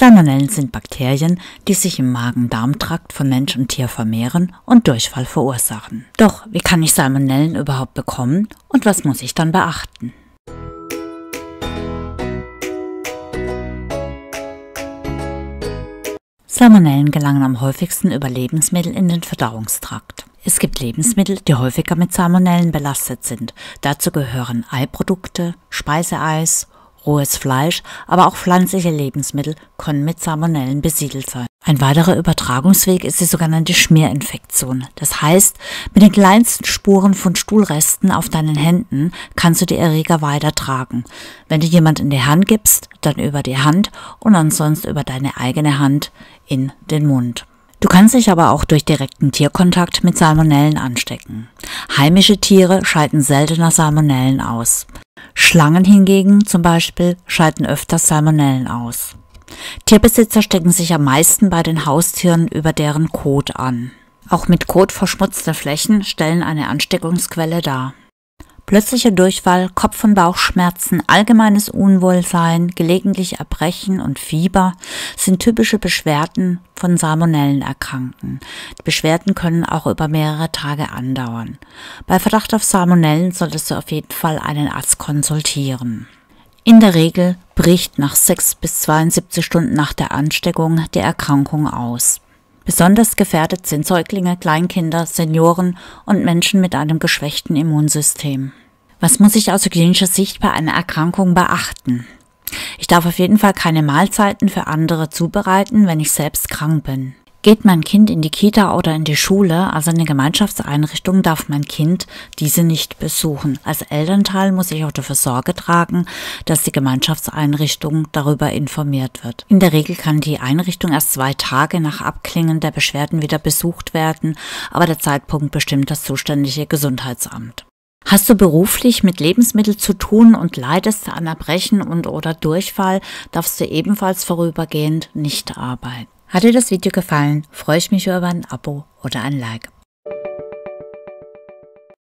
Salmonellen sind Bakterien, die sich im Magen-Darm-Trakt von Mensch und Tier vermehren und Durchfall verursachen. Doch wie kann ich Salmonellen überhaupt bekommen und was muss ich dann beachten? Salmonellen gelangen am häufigsten über Lebensmittel in den Verdauungstrakt. Es gibt Lebensmittel, die häufiger mit Salmonellen belastet sind. Dazu gehören Eiprodukte, Speiseeis, Rohes Fleisch, aber auch pflanzliche Lebensmittel können mit Salmonellen besiedelt sein. Ein weiterer Übertragungsweg ist die sogenannte Schmierinfektion. Das heißt, mit den kleinsten Spuren von Stuhlresten auf deinen Händen kannst du die Erreger weitertragen. Wenn du jemand in die Hand gibst, dann über die Hand und ansonsten über deine eigene Hand in den Mund. Du kannst dich aber auch durch direkten Tierkontakt mit Salmonellen anstecken. Heimische Tiere schalten seltener Salmonellen aus. Schlangen hingegen zum Beispiel schalten öfters Salmonellen aus. Tierbesitzer stecken sich am meisten bei den Haustieren über deren Kot an. Auch mit Kot verschmutzte Flächen stellen eine Ansteckungsquelle dar. Plötzlicher Durchfall, Kopf- und Bauchschmerzen, allgemeines Unwohlsein, gelegentlich Erbrechen und Fieber sind typische Beschwerden von Salmonellenerkrankten. Die Beschwerden können auch über mehrere Tage andauern. Bei Verdacht auf Salmonellen solltest du auf jeden Fall einen Arzt konsultieren. In der Regel bricht nach 6 bis 72 Stunden nach der Ansteckung die Erkrankung aus. Besonders gefährdet sind Säuglinge, Kleinkinder, Senioren und Menschen mit einem geschwächten Immunsystem. Was muss ich aus klinischer Sicht bei einer Erkrankung beachten? Ich darf auf jeden Fall keine Mahlzeiten für andere zubereiten, wenn ich selbst krank bin. Geht mein Kind in die Kita oder in die Schule, also eine Gemeinschaftseinrichtung, darf mein Kind diese nicht besuchen. Als Elternteil muss ich auch dafür Sorge tragen, dass die Gemeinschaftseinrichtung darüber informiert wird. In der Regel kann die Einrichtung erst zwei Tage nach Abklingen der Beschwerden wieder besucht werden, aber der Zeitpunkt bestimmt das zuständige Gesundheitsamt. Hast du beruflich mit Lebensmitteln zu tun und leidest an Erbrechen und oder Durchfall, darfst du ebenfalls vorübergehend nicht arbeiten. Hat dir das Video gefallen, freue ich mich über ein Abo oder ein Like.